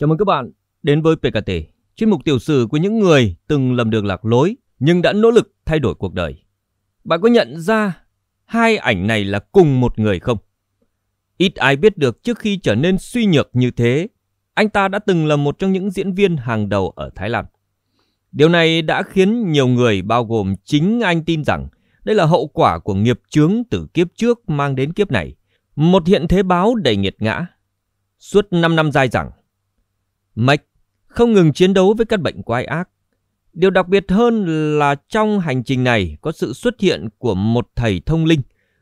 Chào mừng các bạn đến với PKT, chuyên mục tiểu sử của những người từng lầm đường lạc lối nhưng đã nỗ lực thay đổi cuộc đời. Bạn có nhận ra hai ảnh này là cùng một người không? Ít ai biết được trước khi trở nên suy nhược như thế, anh ta đã từng là một trong những diễn viên hàng đầu ở Thái Lan. Điều này đã khiến nhiều người bao gồm chính anh tin rằng đây là hậu quả của nghiệp chướng từ kiếp trước mang đến kiếp này, một hiện thế báo đầy nghiệt ngã. Suốt 5 năm dài dẳng, Mạch không ngừng chiến đấu với căn bệnh quái ác. Điều đặc biệt hơn là trong hành trình này có sự xuất hiện của một thầy thông linh,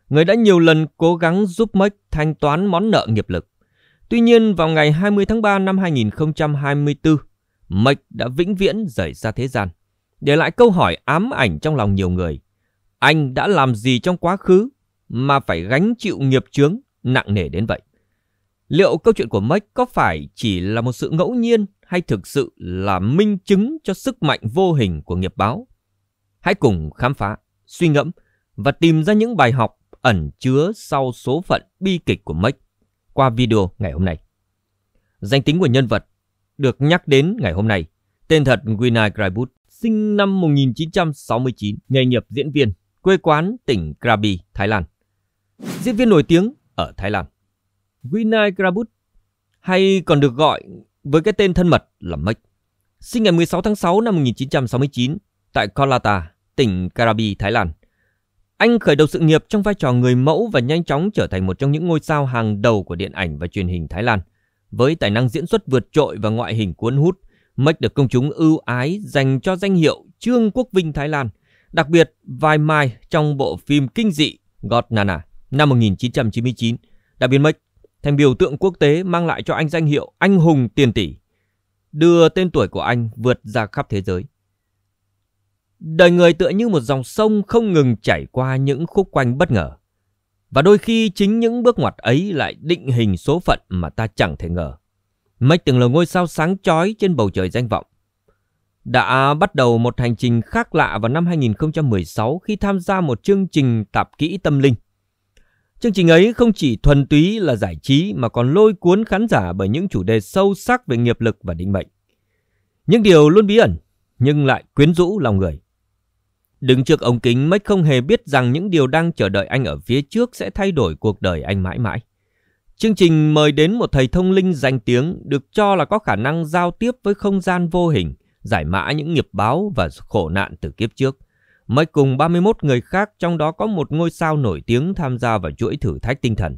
người đã nhiều lần cố gắng giúp Mạch thanh toán món nợ nghiệp lực. Tuy nhiên vào ngày 20 tháng 3 năm 2024, Mạch đã vĩnh viễn rời ra thế gian, để lại câu hỏi ám ảnh trong lòng nhiều người. Anh đã làm gì trong quá khứ mà phải gánh chịu nghiệp chướng nặng nề đến vậy? Liệu câu chuyện của Mike có phải chỉ là một sự ngẫu nhiên hay thực sự là minh chứng cho sức mạnh vô hình của nghiệp báo? Hãy cùng khám phá, suy ngẫm và tìm ra những bài học ẩn chứa sau số phận bi kịch của Mike qua video ngày hôm nay. Danh tính của nhân vật được nhắc đến ngày hôm nay, tên thật Gwina Graibut, sinh năm 1969, nghề nghiệp diễn viên, quê quán tỉnh Krabi, Thái Lan. Diễn viên nổi tiếng ở Thái Lan. Vinay Krabut, hay còn được gọi với cái tên thân mật là Mech, sinh ngày 16 tháng 6 năm 1969 tại Kolata, tỉnh Karabi, Thái Lan. Anh khởi đầu sự nghiệp trong vai trò người mẫu và nhanh chóng trở thành một trong những ngôi sao hàng đầu của điện ảnh và truyền hình Thái Lan. Với tài năng diễn xuất vượt trội và ngoại hình cuốn hút, Mech được công chúng ưu ái dành cho danh hiệu Trương Quốc Vinh Thái Lan, đặc biệt vai Mai trong bộ phim kinh dị God Nana năm 1999. Đặc biệt Mech thành biểu tượng quốc tế mang lại cho anh danh hiệu anh hùng tiền tỷ, đưa tên tuổi của anh vượt ra khắp thế giới. Đời người tựa như một dòng sông không ngừng chảy qua những khúc quanh bất ngờ. Và đôi khi chính những bước ngoặt ấy lại định hình số phận mà ta chẳng thể ngờ. mấy từng là ngôi sao sáng chói trên bầu trời danh vọng. Đã bắt đầu một hành trình khác lạ vào năm 2016 khi tham gia một chương trình tạp kỹ tâm linh. Chương trình ấy không chỉ thuần túy là giải trí mà còn lôi cuốn khán giả bởi những chủ đề sâu sắc về nghiệp lực và định mệnh. Những điều luôn bí ẩn nhưng lại quyến rũ lòng người. Đứng trước ống kính, Mách không hề biết rằng những điều đang chờ đợi anh ở phía trước sẽ thay đổi cuộc đời anh mãi mãi. Chương trình mời đến một thầy thông linh danh tiếng được cho là có khả năng giao tiếp với không gian vô hình, giải mã những nghiệp báo và khổ nạn từ kiếp trước mới cùng 31 người khác trong đó có một ngôi sao nổi tiếng tham gia vào chuỗi thử thách tinh thần.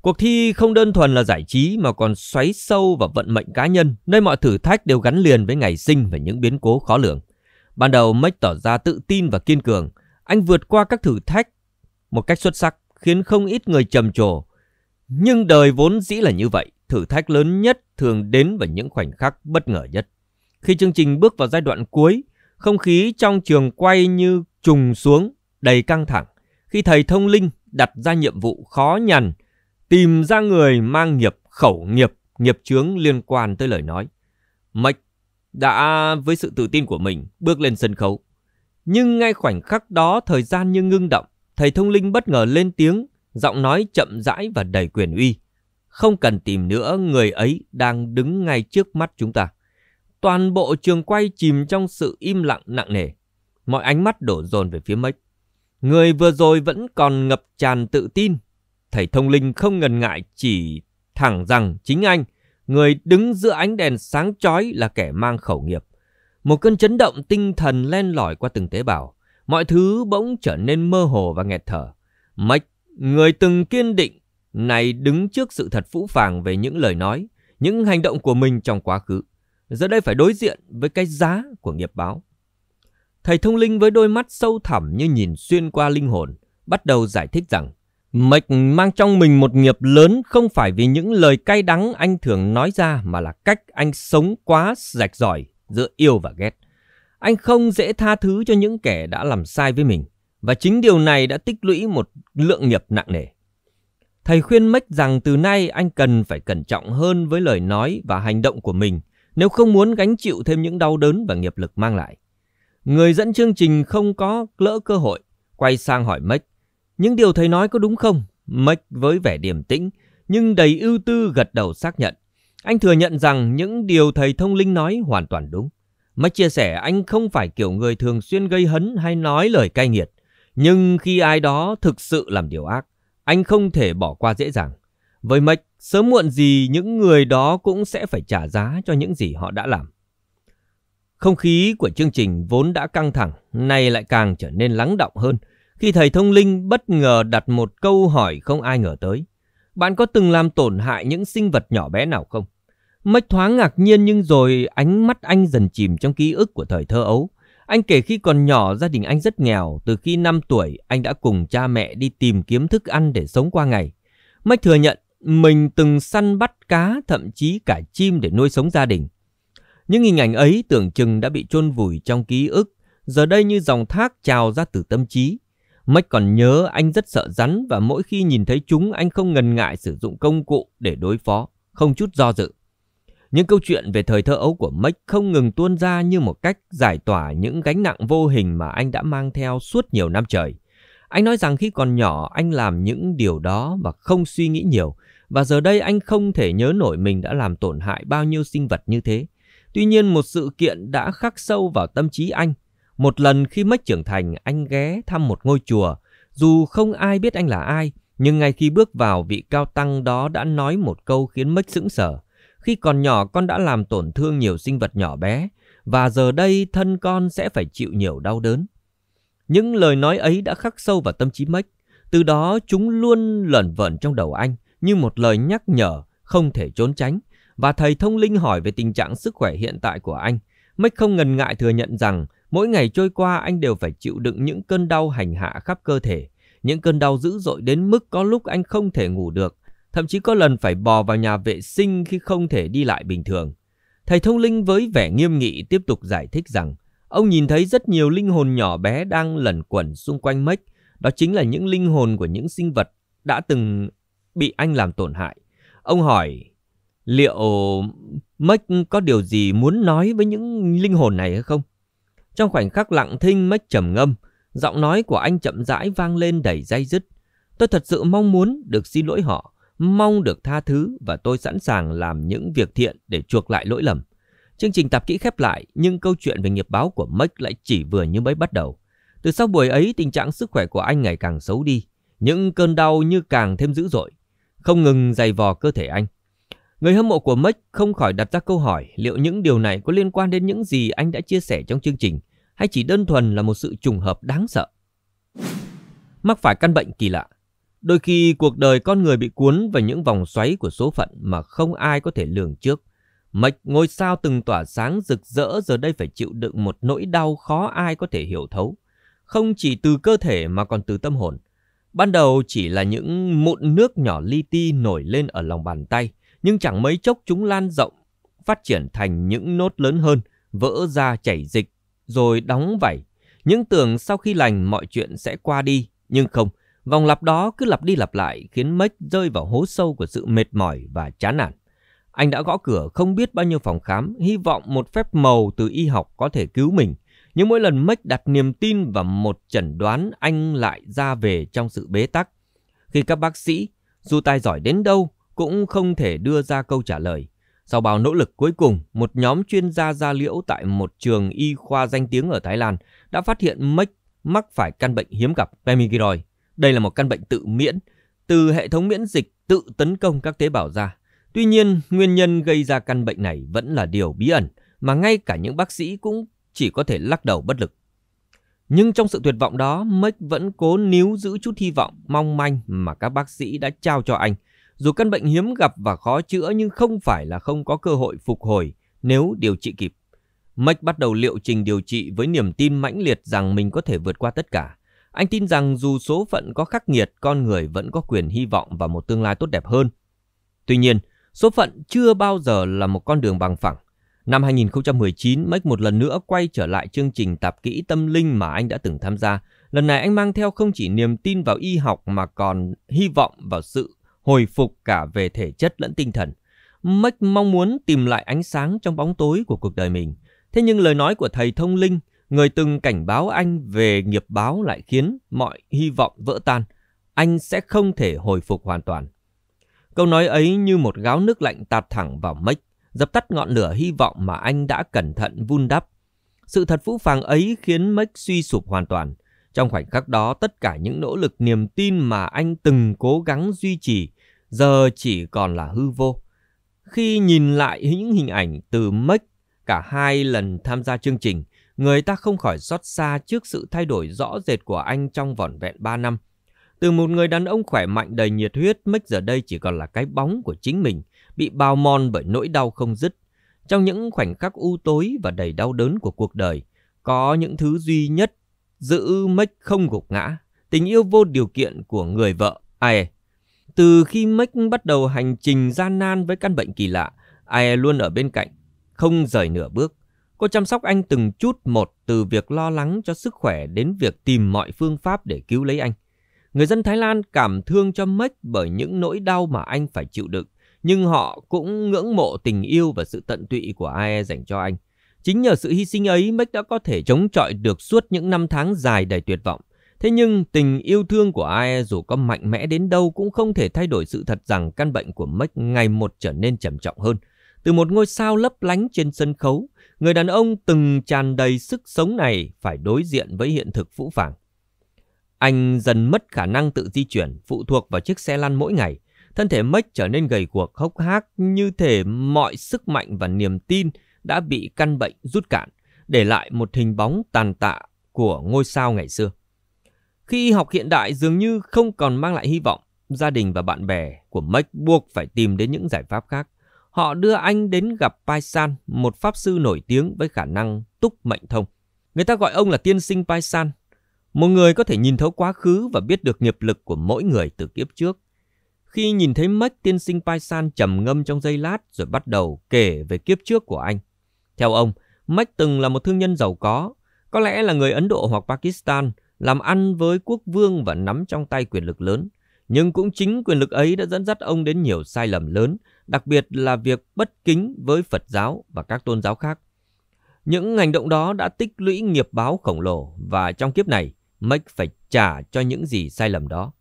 Cuộc thi không đơn thuần là giải trí mà còn xoáy sâu vào vận mệnh cá nhân, nơi mọi thử thách đều gắn liền với ngày sinh và những biến cố khó lường. Ban đầu Mách tỏ ra tự tin và kiên cường, anh vượt qua các thử thách một cách xuất sắc khiến không ít người trầm trồ. Nhưng đời vốn dĩ là như vậy, thử thách lớn nhất thường đến vào những khoảnh khắc bất ngờ nhất. Khi chương trình bước vào giai đoạn cuối, không khí trong trường quay như trùng xuống, đầy căng thẳng. Khi thầy thông linh đặt ra nhiệm vụ khó nhằn, tìm ra người mang nghiệp khẩu nghiệp, nghiệp chướng liên quan tới lời nói. Mạch đã với sự tự tin của mình bước lên sân khấu. Nhưng ngay khoảnh khắc đó thời gian như ngưng động, thầy thông linh bất ngờ lên tiếng, giọng nói chậm rãi và đầy quyền uy. Không cần tìm nữa, người ấy đang đứng ngay trước mắt chúng ta. Toàn bộ trường quay chìm trong sự im lặng nặng nề. Mọi ánh mắt đổ dồn về phía Mếch. Người vừa rồi vẫn còn ngập tràn tự tin. Thầy thông linh không ngần ngại chỉ thẳng rằng chính anh, người đứng giữa ánh đèn sáng chói là kẻ mang khẩu nghiệp. Một cơn chấn động tinh thần len lỏi qua từng tế bào. Mọi thứ bỗng trở nên mơ hồ và nghẹt thở. Mếch, người từng kiên định, này đứng trước sự thật phũ phàng về những lời nói, những hành động của mình trong quá khứ giờ đây phải đối diện với cái giá của nghiệp báo. Thầy thông linh với đôi mắt sâu thẳm như nhìn xuyên qua linh hồn, bắt đầu giải thích rằng Mạch mang trong mình một nghiệp lớn không phải vì những lời cay đắng anh thường nói ra mà là cách anh sống quá rạch ròi giữa yêu và ghét. Anh không dễ tha thứ cho những kẻ đã làm sai với mình và chính điều này đã tích lũy một lượng nghiệp nặng nề. Thầy khuyên Mách rằng từ nay anh cần phải cẩn trọng hơn với lời nói và hành động của mình nếu không muốn gánh chịu thêm những đau đớn và nghiệp lực mang lại. Người dẫn chương trình không có lỡ cơ hội, quay sang hỏi Mách những điều thầy nói có đúng không? Mách với vẻ điềm tĩnh, nhưng đầy ưu tư gật đầu xác nhận. Anh thừa nhận rằng những điều thầy thông linh nói hoàn toàn đúng. Mách chia sẻ anh không phải kiểu người thường xuyên gây hấn hay nói lời cay nghiệt. Nhưng khi ai đó thực sự làm điều ác, anh không thể bỏ qua dễ dàng. Với Mạch sớm muộn gì những người đó cũng sẽ phải trả giá cho những gì họ đã làm. Không khí của chương trình vốn đã căng thẳng, nay lại càng trở nên lắng động hơn khi thầy thông linh bất ngờ đặt một câu hỏi không ai ngờ tới. Bạn có từng làm tổn hại những sinh vật nhỏ bé nào không? Mạch thoáng ngạc nhiên nhưng rồi ánh mắt anh dần chìm trong ký ức của thời thơ ấu. Anh kể khi còn nhỏ gia đình anh rất nghèo, từ khi 5 tuổi anh đã cùng cha mẹ đi tìm kiếm thức ăn để sống qua ngày. Mạch thừa nhận mình từng săn bắt cá thậm chí cả chim để nuôi sống gia đình. Những hình ảnh ấy tưởng chừng đã bị chôn vùi trong ký ức, giờ đây như dòng thác trào ra từ tâm trí. Mách còn nhớ anh rất sợ rắn và mỗi khi nhìn thấy chúng anh không ngần ngại sử dụng công cụ để đối phó, không chút do dự. Những câu chuyện về thời thơ ấu của Mách không ngừng tuôn ra như một cách giải tỏa những gánh nặng vô hình mà anh đã mang theo suốt nhiều năm trời. Anh nói rằng khi còn nhỏ anh làm những điều đó và không suy nghĩ nhiều và giờ đây anh không thể nhớ nổi mình đã làm tổn hại bao nhiêu sinh vật như thế. Tuy nhiên một sự kiện đã khắc sâu vào tâm trí anh. Một lần khi mất trưởng thành, anh ghé thăm một ngôi chùa. Dù không ai biết anh là ai, nhưng ngay khi bước vào, vị cao tăng đó đã nói một câu khiến mất sững sờ. Khi còn nhỏ, con đã làm tổn thương nhiều sinh vật nhỏ bé, và giờ đây thân con sẽ phải chịu nhiều đau đớn. Những lời nói ấy đã khắc sâu vào tâm trí Mách. Từ đó chúng luôn lẩn vẩn trong đầu anh như một lời nhắc nhở, không thể trốn tránh. Và thầy thông linh hỏi về tình trạng sức khỏe hiện tại của anh. Mick không ngần ngại thừa nhận rằng mỗi ngày trôi qua anh đều phải chịu đựng những cơn đau hành hạ khắp cơ thể. Những cơn đau dữ dội đến mức có lúc anh không thể ngủ được. Thậm chí có lần phải bò vào nhà vệ sinh khi không thể đi lại bình thường. Thầy thông linh với vẻ nghiêm nghị tiếp tục giải thích rằng ông nhìn thấy rất nhiều linh hồn nhỏ bé đang lẩn quẩn xung quanh Mick, Đó chính là những linh hồn của những sinh vật đã từng bị anh làm tổn hại. Ông hỏi, liệu Mách có điều gì muốn nói với những linh hồn này hay không? Trong khoảnh khắc lặng thinh Mách trầm ngâm, giọng nói của anh chậm rãi vang lên đầy dây dứt. Tôi thật sự mong muốn được xin lỗi họ, mong được tha thứ và tôi sẵn sàng làm những việc thiện để chuộc lại lỗi lầm. Chương trình tạp kỹ khép lại, nhưng câu chuyện về nghiệp báo của Mách lại chỉ vừa như mới bắt đầu. Từ sau buổi ấy, tình trạng sức khỏe của anh ngày càng xấu đi. Những cơn đau như càng thêm dữ dội không ngừng dày vò cơ thể anh. Người hâm mộ của Mech không khỏi đặt ra câu hỏi liệu những điều này có liên quan đến những gì anh đã chia sẻ trong chương trình hay chỉ đơn thuần là một sự trùng hợp đáng sợ. Mắc phải căn bệnh kỳ lạ. Đôi khi cuộc đời con người bị cuốn vào những vòng xoáy của số phận mà không ai có thể lường trước. Mạch ngôi sao từng tỏa sáng rực rỡ giờ đây phải chịu đựng một nỗi đau khó ai có thể hiểu thấu. Không chỉ từ cơ thể mà còn từ tâm hồn. Ban đầu chỉ là những mụn nước nhỏ li ti nổi lên ở lòng bàn tay, nhưng chẳng mấy chốc chúng lan rộng, phát triển thành những nốt lớn hơn, vỡ ra chảy dịch, rồi đóng vảy. Những tưởng sau khi lành mọi chuyện sẽ qua đi, nhưng không, vòng lặp đó cứ lặp đi lặp lại khiến Mếch rơi vào hố sâu của sự mệt mỏi và chán nản. Anh đã gõ cửa không biết bao nhiêu phòng khám, hy vọng một phép màu từ y học có thể cứu mình. Nhưng mỗi lần Mac đặt niềm tin vào một chẩn đoán anh lại ra về trong sự bế tắc. Khi các bác sĩ, dù tài giỏi đến đâu, cũng không thể đưa ra câu trả lời. Sau bao nỗ lực cuối cùng, một nhóm chuyên gia da liễu tại một trường y khoa danh tiếng ở Thái Lan đã phát hiện Mac mắc phải căn bệnh hiếm gặp Pemigiroid. Đây là một căn bệnh tự miễn, từ hệ thống miễn dịch tự tấn công các tế bào da. Tuy nhiên, nguyên nhân gây ra căn bệnh này vẫn là điều bí ẩn mà ngay cả những bác sĩ cũng chỉ có thể lắc đầu bất lực. Nhưng trong sự tuyệt vọng đó, Mếch vẫn cố níu giữ chút hy vọng mong manh mà các bác sĩ đã trao cho anh. Dù căn bệnh hiếm gặp và khó chữa nhưng không phải là không có cơ hội phục hồi nếu điều trị kịp. Mếch bắt đầu liệu trình điều trị với niềm tin mãnh liệt rằng mình có thể vượt qua tất cả. Anh tin rằng dù số phận có khắc nghiệt, con người vẫn có quyền hy vọng và một tương lai tốt đẹp hơn. Tuy nhiên, số phận chưa bao giờ là một con đường bằng phẳng. Năm 2019, Mách một lần nữa quay trở lại chương trình tạp kỹ tâm linh mà anh đã từng tham gia. Lần này anh mang theo không chỉ niềm tin vào y học mà còn hy vọng vào sự hồi phục cả về thể chất lẫn tinh thần. Mách mong muốn tìm lại ánh sáng trong bóng tối của cuộc đời mình. Thế nhưng lời nói của thầy thông linh, người từng cảnh báo anh về nghiệp báo lại khiến mọi hy vọng vỡ tan. Anh sẽ không thể hồi phục hoàn toàn. Câu nói ấy như một gáo nước lạnh tạt thẳng vào Mách dập tắt ngọn lửa hy vọng mà anh đã cẩn thận vun đắp. Sự thật phũ phàng ấy khiến Mick suy sụp hoàn toàn. Trong khoảnh khắc đó, tất cả những nỗ lực niềm tin mà anh từng cố gắng duy trì giờ chỉ còn là hư vô. Khi nhìn lại những hình ảnh từ Mick cả hai lần tham gia chương trình, người ta không khỏi xót xa trước sự thay đổi rõ rệt của anh trong vỏn vẹn 3 năm. Từ một người đàn ông khỏe mạnh đầy nhiệt huyết, Mick giờ đây chỉ còn là cái bóng của chính mình – bị bao mòn bởi nỗi đau không dứt. Trong những khoảnh khắc u tối và đầy đau đớn của cuộc đời, có những thứ duy nhất giữ Mách không gục ngã, tình yêu vô điều kiện của người vợ Ae. Từ khi Mách bắt đầu hành trình gian nan với căn bệnh kỳ lạ, Ae luôn ở bên cạnh, không rời nửa bước. Cô chăm sóc anh từng chút một từ việc lo lắng cho sức khỏe đến việc tìm mọi phương pháp để cứu lấy anh. Người dân Thái Lan cảm thương cho Mách bởi những nỗi đau mà anh phải chịu đựng nhưng họ cũng ngưỡng mộ tình yêu và sự tận tụy của AE dành cho anh. Chính nhờ sự hy sinh ấy, Mac đã có thể chống chọi được suốt những năm tháng dài đầy tuyệt vọng. Thế nhưng tình yêu thương của AE dù có mạnh mẽ đến đâu cũng không thể thay đổi sự thật rằng căn bệnh của Mac ngày một trở nên trầm trọng hơn. Từ một ngôi sao lấp lánh trên sân khấu, người đàn ông từng tràn đầy sức sống này phải đối diện với hiện thực phũ phàng. Anh dần mất khả năng tự di chuyển, phụ thuộc vào chiếc xe lăn mỗi ngày. Thân thể Mech trở nên gầy guộc hốc hác như thể mọi sức mạnh và niềm tin đã bị căn bệnh rút cạn, để lại một hình bóng tàn tạ của ngôi sao ngày xưa. Khi y học hiện đại dường như không còn mang lại hy vọng, gia đình và bạn bè của Mech buộc phải tìm đến những giải pháp khác. Họ đưa anh đến gặp Pai San, một pháp sư nổi tiếng với khả năng túc mệnh thông. Người ta gọi ông là tiên sinh Pai San, một người có thể nhìn thấu quá khứ và biết được nghiệp lực của mỗi người từ kiếp trước khi nhìn thấy Mách tiên sinh Paisan trầm ngâm trong giây lát rồi bắt đầu kể về kiếp trước của anh. Theo ông, Mách từng là một thương nhân giàu có, có lẽ là người Ấn Độ hoặc Pakistan, làm ăn với quốc vương và nắm trong tay quyền lực lớn. Nhưng cũng chính quyền lực ấy đã dẫn dắt ông đến nhiều sai lầm lớn, đặc biệt là việc bất kính với Phật giáo và các tôn giáo khác. Những hành động đó đã tích lũy nghiệp báo khổng lồ và trong kiếp này, Mách phải trả cho những gì sai lầm đó.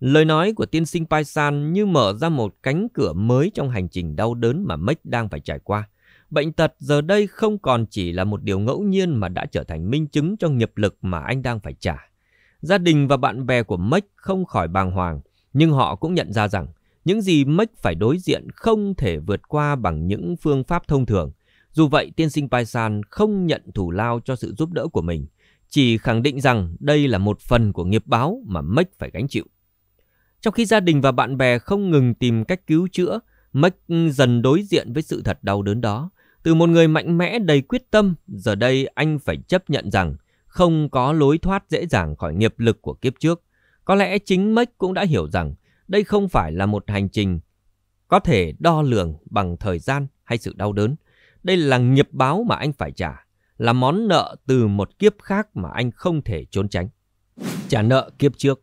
Lời nói của tiên sinh Paisan như mở ra một cánh cửa mới trong hành trình đau đớn mà Mếch đang phải trải qua. Bệnh tật giờ đây không còn chỉ là một điều ngẫu nhiên mà đã trở thành minh chứng cho nghiệp lực mà anh đang phải trả. Gia đình và bạn bè của Mếch không khỏi bàng hoàng, nhưng họ cũng nhận ra rằng những gì Mếch phải đối diện không thể vượt qua bằng những phương pháp thông thường. Dù vậy, tiên sinh Paisan không nhận thủ lao cho sự giúp đỡ của mình, chỉ khẳng định rằng đây là một phần của nghiệp báo mà Mếch phải gánh chịu. Trong khi gia đình và bạn bè không ngừng tìm cách cứu chữa, Mách dần đối diện với sự thật đau đớn đó. Từ một người mạnh mẽ đầy quyết tâm, giờ đây anh phải chấp nhận rằng không có lối thoát dễ dàng khỏi nghiệp lực của kiếp trước. Có lẽ chính Mách cũng đã hiểu rằng đây không phải là một hành trình có thể đo lường bằng thời gian hay sự đau đớn. Đây là nghiệp báo mà anh phải trả, là món nợ từ một kiếp khác mà anh không thể trốn tránh. Trả nợ kiếp trước.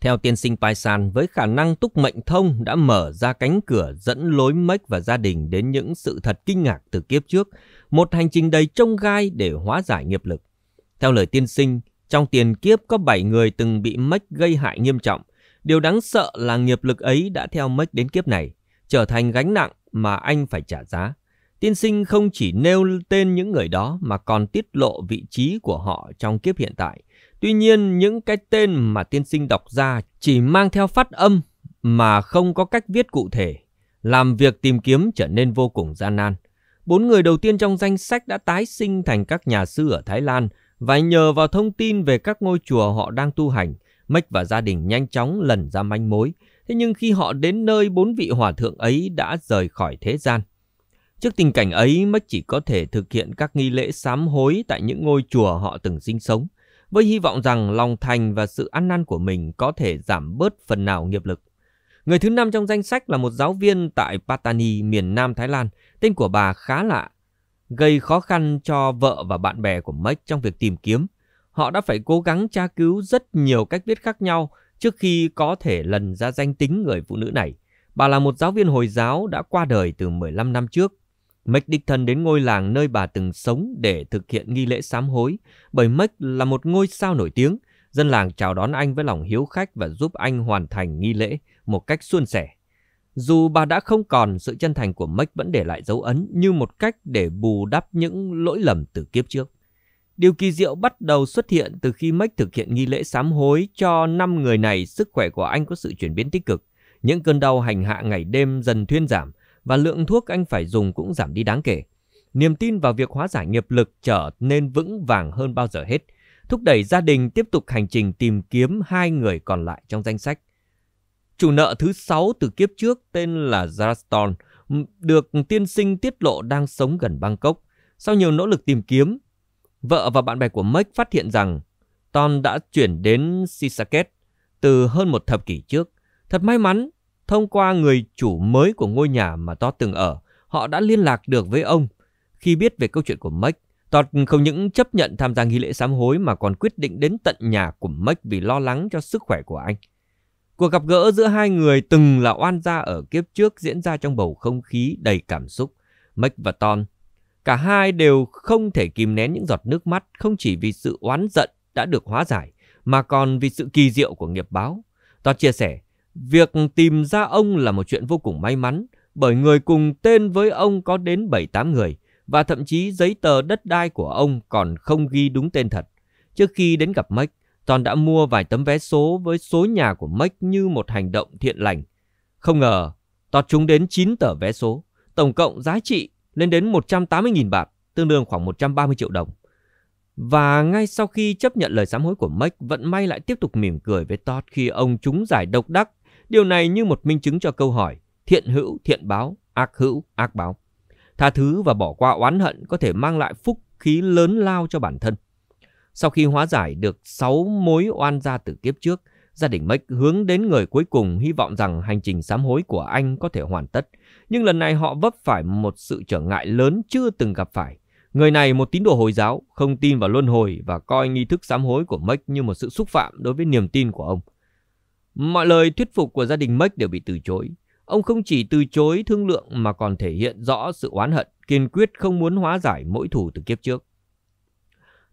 Theo tiên sinh Paisan, với khả năng túc mệnh thông đã mở ra cánh cửa dẫn lối mếch và gia đình đến những sự thật kinh ngạc từ kiếp trước, một hành trình đầy trông gai để hóa giải nghiệp lực. Theo lời tiên sinh, trong tiền kiếp có 7 người từng bị mếch gây hại nghiêm trọng. Điều đáng sợ là nghiệp lực ấy đã theo mếch đến kiếp này, trở thành gánh nặng mà anh phải trả giá. Tiên sinh không chỉ nêu tên những người đó mà còn tiết lộ vị trí của họ trong kiếp hiện tại. Tuy nhiên, những cái tên mà tiên sinh đọc ra chỉ mang theo phát âm mà không có cách viết cụ thể, làm việc tìm kiếm trở nên vô cùng gian nan. Bốn người đầu tiên trong danh sách đã tái sinh thành các nhà sư ở Thái Lan và nhờ vào thông tin về các ngôi chùa họ đang tu hành, Mách và gia đình nhanh chóng lần ra manh mối. Thế nhưng khi họ đến nơi, bốn vị hòa thượng ấy đã rời khỏi thế gian. Trước tình cảnh ấy, Mách chỉ có thể thực hiện các nghi lễ sám hối tại những ngôi chùa họ từng sinh sống, với hy vọng rằng lòng thành và sự ăn năn của mình có thể giảm bớt phần nào nghiệp lực. Người thứ năm trong danh sách là một giáo viên tại Patani, miền Nam Thái Lan. Tên của bà khá lạ, gây khó khăn cho vợ và bạn bè của Mách trong việc tìm kiếm. Họ đã phải cố gắng tra cứu rất nhiều cách viết khác nhau trước khi có thể lần ra danh tính người phụ nữ này. Bà là một giáo viên Hồi giáo đã qua đời từ 15 năm trước. Mech đích thân đến ngôi làng nơi bà từng sống để thực hiện nghi lễ sám hối, bởi Mech là một ngôi sao nổi tiếng. Dân làng chào đón anh với lòng hiếu khách và giúp anh hoàn thành nghi lễ một cách suôn sẻ. Dù bà đã không còn, sự chân thành của Mech vẫn để lại dấu ấn như một cách để bù đắp những lỗi lầm từ kiếp trước. Điều kỳ diệu bắt đầu xuất hiện từ khi Mech thực hiện nghi lễ sám hối cho năm người này sức khỏe của anh có sự chuyển biến tích cực. Những cơn đau hành hạ ngày đêm dần thuyên giảm, và lượng thuốc anh phải dùng cũng giảm đi đáng kể. Niềm tin vào việc hóa giải nghiệp lực trở nên vững vàng hơn bao giờ hết, thúc đẩy gia đình tiếp tục hành trình tìm kiếm hai người còn lại trong danh sách. Chủ nợ thứ sáu từ kiếp trước tên là Zaraston, ừ, được tiên sinh tiết lộ đang sống gần Bangkok. Sau nhiều nỗ lực tìm kiếm, vợ và bạn bè của Mech phát hiện rằng Ton đã chuyển đến Sisaket từ hơn một thập kỷ trước. Thật may mắn, Thông qua người chủ mới của ngôi nhà mà Todd từng ở, họ đã liên lạc được với ông. Khi biết về câu chuyện của Mike, Todd không những chấp nhận tham gia nghi lễ sám hối mà còn quyết định đến tận nhà của Mike vì lo lắng cho sức khỏe của anh. Cuộc gặp gỡ giữa hai người từng là oan gia ở kiếp trước diễn ra trong bầu không khí đầy cảm xúc. Mike và Ton, cả hai đều không thể kìm nén những giọt nước mắt không chỉ vì sự oán giận đã được hóa giải mà còn vì sự kỳ diệu của nghiệp báo. Todd chia sẻ, Việc tìm ra ông là một chuyện vô cùng may mắn, bởi người cùng tên với ông có đến 7-8 người, và thậm chí giấy tờ đất đai của ông còn không ghi đúng tên thật. Trước khi đến gặp Mách, Toàn đã mua vài tấm vé số với số nhà của Mách như một hành động thiện lành. Không ngờ, Tọt chúng đến 9 tờ vé số, tổng cộng giá trị lên đến 180.000 bạc, tương đương khoảng 130 triệu đồng. Và ngay sau khi chấp nhận lời sám hối của Mách, vận may lại tiếp tục mỉm cười với Todd khi ông trúng giải độc đắc Điều này như một minh chứng cho câu hỏi thiện hữu thiện báo, ác hữu ác báo. Tha thứ và bỏ qua oán hận có thể mang lại phúc khí lớn lao cho bản thân. Sau khi hóa giải được 6 mối oan gia từ kiếp trước, gia đình Mách hướng đến người cuối cùng hy vọng rằng hành trình sám hối của anh có thể hoàn tất. Nhưng lần này họ vấp phải một sự trở ngại lớn chưa từng gặp phải. Người này một tín đồ Hồi giáo, không tin vào luân hồi và coi nghi thức sám hối của Mách như một sự xúc phạm đối với niềm tin của ông. Mọi lời thuyết phục của gia đình Mách đều bị từ chối. Ông không chỉ từ chối thương lượng mà còn thể hiện rõ sự oán hận, kiên quyết không muốn hóa giải mỗi thủ từ kiếp trước.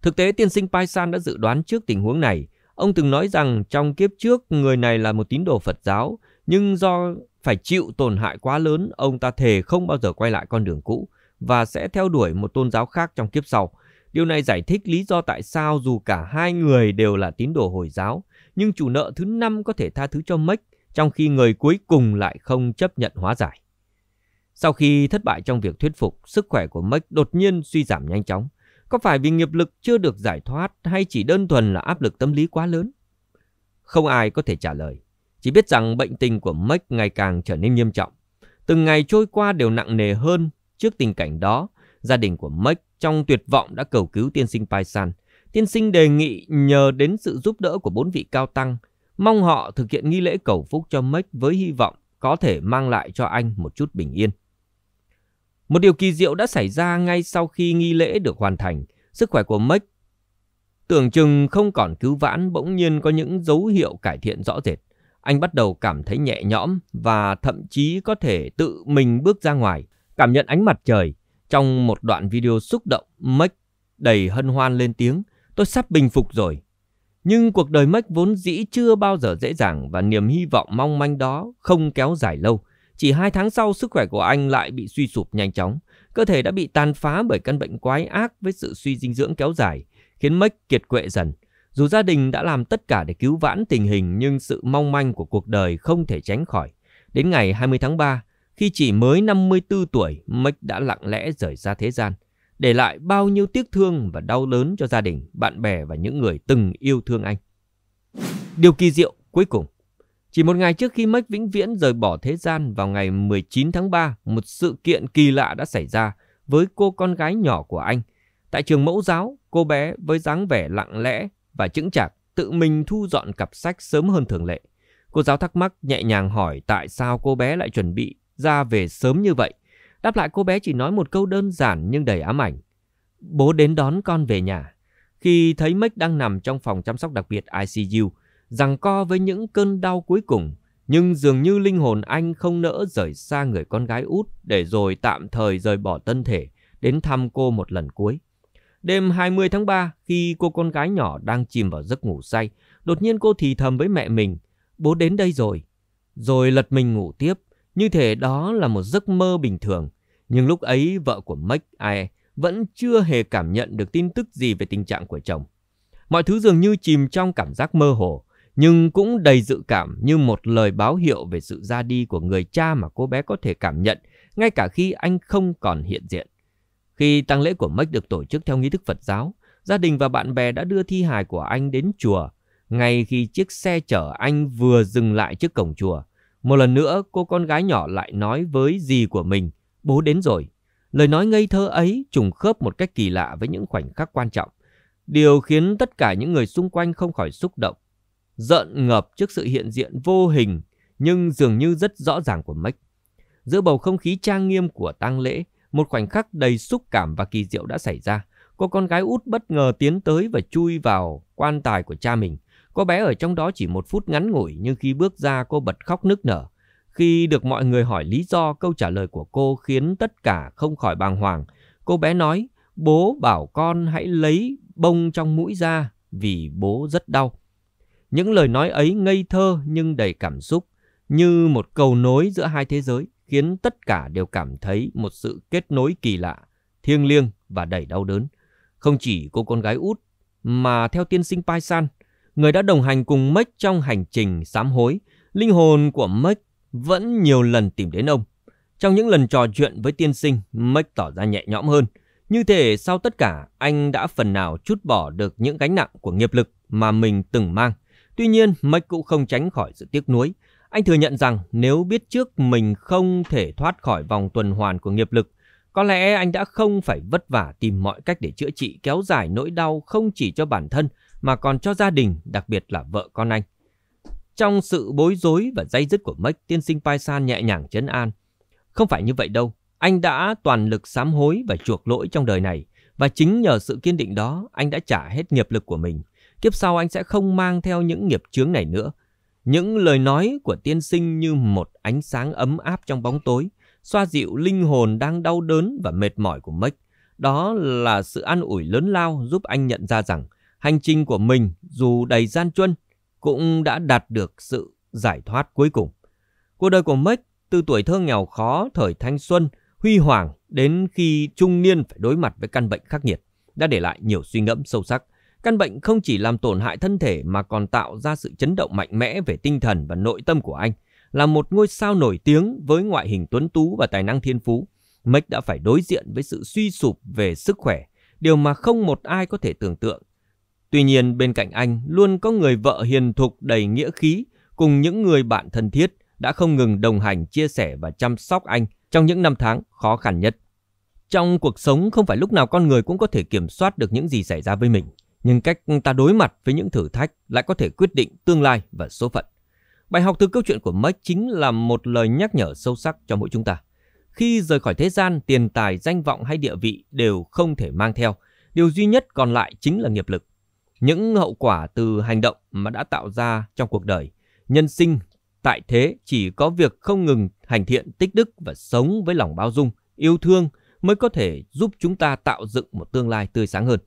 Thực tế tiên sinh Pai San đã dự đoán trước tình huống này. Ông từng nói rằng trong kiếp trước người này là một tín đồ Phật giáo, nhưng do phải chịu tổn hại quá lớn, ông ta thề không bao giờ quay lại con đường cũ và sẽ theo đuổi một tôn giáo khác trong kiếp sau. Điều này giải thích lý do tại sao dù cả hai người đều là tín đồ Hồi giáo, nhưng chủ nợ thứ năm có thể tha thứ cho Mech, trong khi người cuối cùng lại không chấp nhận hóa giải. Sau khi thất bại trong việc thuyết phục, sức khỏe của Mech đột nhiên suy giảm nhanh chóng. Có phải vì nghiệp lực chưa được giải thoát hay chỉ đơn thuần là áp lực tâm lý quá lớn? Không ai có thể trả lời. Chỉ biết rằng bệnh tình của Mech ngày càng trở nên nghiêm trọng. Từng ngày trôi qua đều nặng nề hơn. Trước tình cảnh đó, gia đình của Mech trong tuyệt vọng đã cầu cứu tiên sinh Paisan. Tiên sinh đề nghị nhờ đến sự giúp đỡ của bốn vị cao tăng, mong họ thực hiện nghi lễ cầu phúc cho Mếch với hy vọng có thể mang lại cho anh một chút bình yên. Một điều kỳ diệu đã xảy ra ngay sau khi nghi lễ được hoàn thành. Sức khỏe của Mếch tưởng chừng không còn cứu vãn bỗng nhiên có những dấu hiệu cải thiện rõ rệt. Anh bắt đầu cảm thấy nhẹ nhõm và thậm chí có thể tự mình bước ra ngoài, cảm nhận ánh mặt trời. Trong một đoạn video xúc động, Mếch đầy hân hoan lên tiếng – Tôi sắp bình phục rồi. Nhưng cuộc đời Mách vốn dĩ chưa bao giờ dễ dàng và niềm hy vọng mong manh đó không kéo dài lâu. Chỉ hai tháng sau sức khỏe của anh lại bị suy sụp nhanh chóng. Cơ thể đã bị tàn phá bởi căn bệnh quái ác với sự suy dinh dưỡng kéo dài, khiến Mách kiệt quệ dần. Dù gia đình đã làm tất cả để cứu vãn tình hình nhưng sự mong manh của cuộc đời không thể tránh khỏi. Đến ngày 20 tháng 3, khi chỉ mới 54 tuổi, Mách đã lặng lẽ rời ra thế gian để lại bao nhiêu tiếc thương và đau đớn cho gia đình, bạn bè và những người từng yêu thương anh. Điều kỳ diệu cuối cùng. Chỉ một ngày trước khi Mách Vĩnh Viễn rời bỏ thế gian vào ngày 19 tháng 3, một sự kiện kỳ lạ đã xảy ra với cô con gái nhỏ của anh. Tại trường mẫu giáo, cô bé với dáng vẻ lặng lẽ và chững chạc tự mình thu dọn cặp sách sớm hơn thường lệ. Cô giáo thắc mắc nhẹ nhàng hỏi tại sao cô bé lại chuẩn bị ra về sớm như vậy Đáp lại cô bé chỉ nói một câu đơn giản nhưng đầy ám ảnh. Bố đến đón con về nhà. Khi thấy Mick đang nằm trong phòng chăm sóc đặc biệt ICU, rằng co với những cơn đau cuối cùng, nhưng dường như linh hồn anh không nỡ rời xa người con gái út để rồi tạm thời rời bỏ thân thể đến thăm cô một lần cuối. Đêm 20 tháng 3, khi cô con gái nhỏ đang chìm vào giấc ngủ say, đột nhiên cô thì thầm với mẹ mình, bố đến đây rồi. Rồi lật mình ngủ tiếp, như thể đó là một giấc mơ bình thường. Nhưng lúc ấy vợ của Mike Ai vẫn chưa hề cảm nhận được tin tức gì về tình trạng của chồng. Mọi thứ dường như chìm trong cảm giác mơ hồ, nhưng cũng đầy dự cảm như một lời báo hiệu về sự ra đi của người cha mà cô bé có thể cảm nhận, ngay cả khi anh không còn hiện diện. Khi tang lễ của Mike được tổ chức theo nghi thức Phật giáo, gia đình và bạn bè đã đưa thi hài của anh đến chùa. Ngay khi chiếc xe chở anh vừa dừng lại trước cổng chùa, một lần nữa cô con gái nhỏ lại nói với dì của mình, bố đến rồi. Lời nói ngây thơ ấy trùng khớp một cách kỳ lạ với những khoảnh khắc quan trọng. Điều khiến tất cả những người xung quanh không khỏi xúc động. Giận ngập trước sự hiện diện vô hình nhưng dường như rất rõ ràng của Mách. Giữa bầu không khí trang nghiêm của tang lễ, một khoảnh khắc đầy xúc cảm và kỳ diệu đã xảy ra. Cô con gái út bất ngờ tiến tới và chui vào quan tài của cha mình. Cô bé ở trong đó chỉ một phút ngắn ngủi nhưng khi bước ra cô bật khóc nức nở. Khi được mọi người hỏi lý do, câu trả lời của cô khiến tất cả không khỏi bàng hoàng. Cô bé nói, bố bảo con hãy lấy bông trong mũi ra vì bố rất đau. Những lời nói ấy ngây thơ nhưng đầy cảm xúc, như một cầu nối giữa hai thế giới, khiến tất cả đều cảm thấy một sự kết nối kỳ lạ, thiêng liêng và đầy đau đớn. Không chỉ cô con gái út, mà theo tiên sinh Pai San, người đã đồng hành cùng Mech trong hành trình sám hối, linh hồn của Mech vẫn nhiều lần tìm đến ông. Trong những lần trò chuyện với tiên sinh, Mech tỏ ra nhẹ nhõm hơn. Như thể sau tất cả, anh đã phần nào chút bỏ được những gánh nặng của nghiệp lực mà mình từng mang. Tuy nhiên, Mech cũng không tránh khỏi sự tiếc nuối. Anh thừa nhận rằng nếu biết trước mình không thể thoát khỏi vòng tuần hoàn của nghiệp lực, có lẽ anh đã không phải vất vả tìm mọi cách để chữa trị kéo dài nỗi đau không chỉ cho bản thân mà còn cho gia đình, đặc biệt là vợ con anh. Trong sự bối rối và dây dứt của Mách, tiên sinh Pai San nhẹ nhàng chấn an. Không phải như vậy đâu, anh đã toàn lực sám hối và chuộc lỗi trong đời này. Và chính nhờ sự kiên định đó, anh đã trả hết nghiệp lực của mình. Kiếp sau anh sẽ không mang theo những nghiệp chướng này nữa. Những lời nói của tiên sinh như một ánh sáng ấm áp trong bóng tối, xoa dịu linh hồn đang đau đớn và mệt mỏi của Mách. Đó là sự an ủi lớn lao giúp anh nhận ra rằng hành trình của mình dù đầy gian truân cũng đã đạt được sự giải thoát cuối cùng. Cuộc đời của Mếch từ tuổi thơ nghèo khó, thời thanh xuân, huy hoàng đến khi trung niên phải đối mặt với căn bệnh khắc nghiệt đã để lại nhiều suy ngẫm sâu sắc. Căn bệnh không chỉ làm tổn hại thân thể mà còn tạo ra sự chấn động mạnh mẽ về tinh thần và nội tâm của anh. Là một ngôi sao nổi tiếng với ngoại hình tuấn tú và tài năng thiên phú, Mếch đã phải đối diện với sự suy sụp về sức khỏe, điều mà không một ai có thể tưởng tượng Tuy nhiên bên cạnh anh luôn có người vợ hiền thục đầy nghĩa khí cùng những người bạn thân thiết đã không ngừng đồng hành, chia sẻ và chăm sóc anh trong những năm tháng khó khăn nhất. Trong cuộc sống không phải lúc nào con người cũng có thể kiểm soát được những gì xảy ra với mình, nhưng cách ta đối mặt với những thử thách lại có thể quyết định tương lai và số phận. Bài học từ câu chuyện của Mike chính là một lời nhắc nhở sâu sắc cho mỗi chúng ta. Khi rời khỏi thế gian, tiền tài, danh vọng hay địa vị đều không thể mang theo. Điều duy nhất còn lại chính là nghiệp lực. Những hậu quả từ hành động mà đã tạo ra trong cuộc đời, nhân sinh tại thế chỉ có việc không ngừng hành thiện tích đức và sống với lòng bao dung, yêu thương mới có thể giúp chúng ta tạo dựng một tương lai tươi sáng hơn.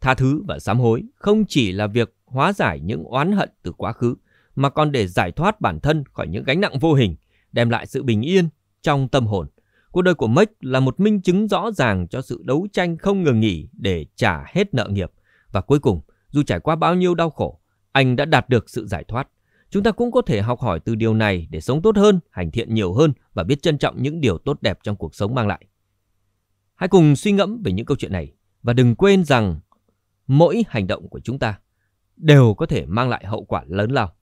Tha thứ và sám hối không chỉ là việc hóa giải những oán hận từ quá khứ, mà còn để giải thoát bản thân khỏi những gánh nặng vô hình, đem lại sự bình yên trong tâm hồn. Cuộc đời của Mech là một minh chứng rõ ràng cho sự đấu tranh không ngừng nghỉ để trả hết nợ nghiệp. Và cuối cùng, dù trải qua bao nhiêu đau khổ, anh đã đạt được sự giải thoát. Chúng ta cũng có thể học hỏi từ điều này để sống tốt hơn, hành thiện nhiều hơn và biết trân trọng những điều tốt đẹp trong cuộc sống mang lại. Hãy cùng suy ngẫm về những câu chuyện này và đừng quên rằng mỗi hành động của chúng ta đều có thể mang lại hậu quả lớn lao.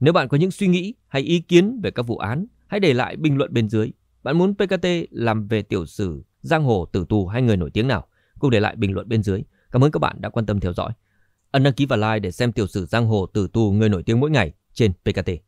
Nếu bạn có những suy nghĩ hay ý kiến về các vụ án, hãy để lại bình luận bên dưới. Bạn muốn PKT làm về tiểu sử, giang hồ, tử tù hay người nổi tiếng nào? Cùng để lại bình luận bên dưới. Cảm ơn các bạn đã quan tâm theo dõi. Ấn đăng ký và like để xem tiểu sử giang hồ tử tù người nổi tiếng mỗi ngày trên PKT.